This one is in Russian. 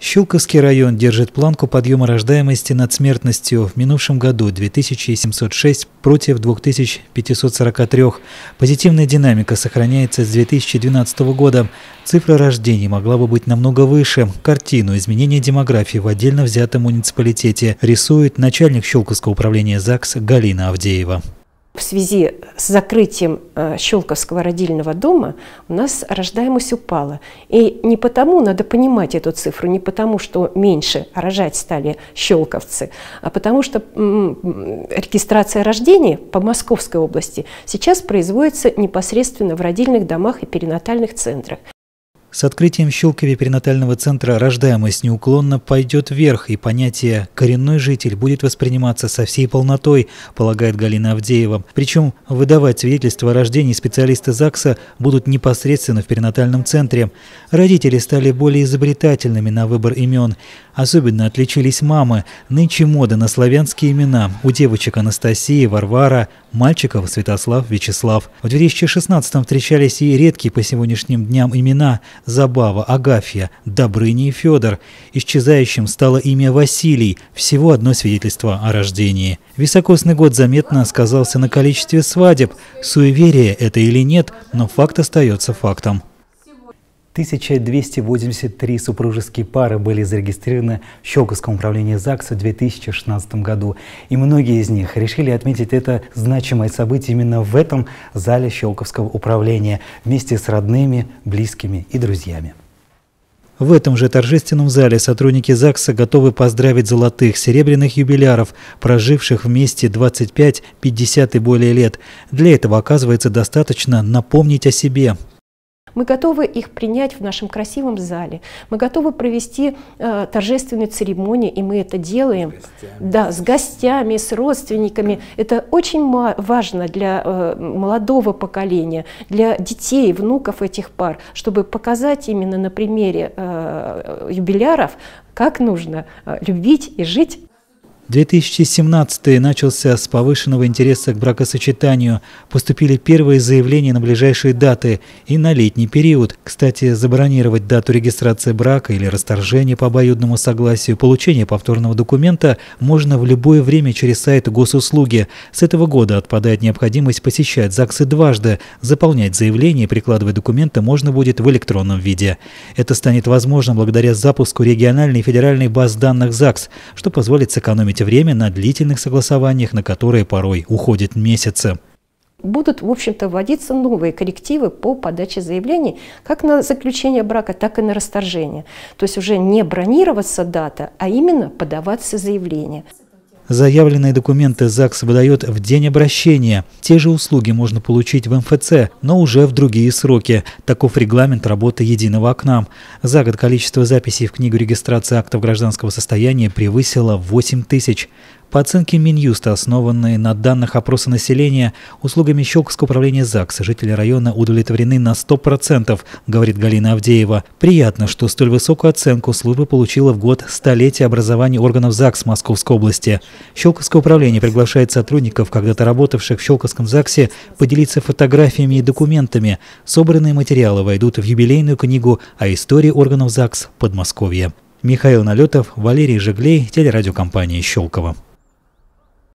Щелковский район держит планку подъема рождаемости над смертностью в минувшем году 2706 против 2543. Позитивная динамика сохраняется с 2012 года. Цифра рождений могла бы быть намного выше. Картину изменения демографии в отдельно взятом муниципалитете рисует начальник Щелковского управления ЗАГС Галина Авдеева. В связи с закрытием э, Щелковского родильного дома у нас рождаемость упала. И не потому, надо понимать эту цифру, не потому, что меньше рожать стали щелковцы, а потому что регистрация рождения по Московской области сейчас производится непосредственно в родильных домах и перинатальных центрах. С открытием Щелкови перинатального центра рождаемость неуклонно пойдет вверх, и понятие «коренной житель» будет восприниматься со всей полнотой, полагает Галина Авдеева. Причем выдавать свидетельство о рождении специалисты ЗАГСа будут непосредственно в перинатальном центре. Родители стали более изобретательными на выбор имен. Особенно отличились мамы. Нынче мода на славянские имена. У девочек Анастасия, Варвара, мальчиков Святослав, Вячеслав. В 2016-м встречались и редкие по сегодняшним дням имена – Забава, Агафья, Добрыня и Федор. Исчезающим стало имя Василий, всего одно свидетельство о рождении. Високосный год заметно сказался на количестве свадеб. Суеверие это или нет, но факт остается фактом. 1283 супружеские пары были зарегистрированы в Щелковском управлении ЗАГСа в 2016 году, и многие из них решили отметить это значимое событие именно в этом зале Щелковского управления вместе с родными, близкими и друзьями. В этом же торжественном зале сотрудники ЗАГСа готовы поздравить золотых, серебряных юбиляров, проживших вместе 25, 50 и более лет. Для этого, оказывается, достаточно напомнить о себе, мы готовы их принять в нашем красивом зале. Мы готовы провести э, торжественную церемонию, и мы это делаем. С гостями. Да, с гостями, с родственниками. Это очень важно для э, молодого поколения, для детей, внуков этих пар, чтобы показать именно на примере э, юбиляров, как нужно э, любить и жить. 2017 начался с повышенного интереса к бракосочетанию. Поступили первые заявления на ближайшие даты и на летний период. Кстати, забронировать дату регистрации брака или расторжения по обоюдному согласию, получение повторного документа можно в любое время через сайт госуслуги. С этого года отпадает необходимость посещать ЗАГСы дважды. Заполнять заявление и прикладывать документы можно будет в электронном виде. Это станет возможным благодаря запуску региональной и федеральной баз данных ЗАГС, что позволит сэкономить сэкономите время на длительных согласованиях, на которые порой уходят месяцы будут, в общем-то, вводиться новые коррективы по подаче заявлений как на заключение брака, так и на расторжение. То есть уже не бронироваться дата, а именно подаваться заявление. Заявленные документы ЗАГС выдает в день обращения. Те же услуги можно получить в МФЦ, но уже в другие сроки. Таков регламент работы единого окна. За год количество записей в книгу регистрации актов гражданского состояния превысило 8 тысяч. По оценке Минюста, основанной на данных опроса населения, услугами Щелковского управления ЗАГС жители района удовлетворены на 100%, говорит Галина Авдеева. Приятно, что столь высокую оценку служба получила в год столетия образования органов ЗАГС Московской области. Щелковское управление приглашает сотрудников, когда-то работавших в Щелковском ЗАГСе, поделиться фотографиями и документами. Собранные материалы войдут в юбилейную книгу о истории органов ЗАГС Подмосковья. Михаил Налетов, Валерий Жиглей, телерадиокомпания «Щелково».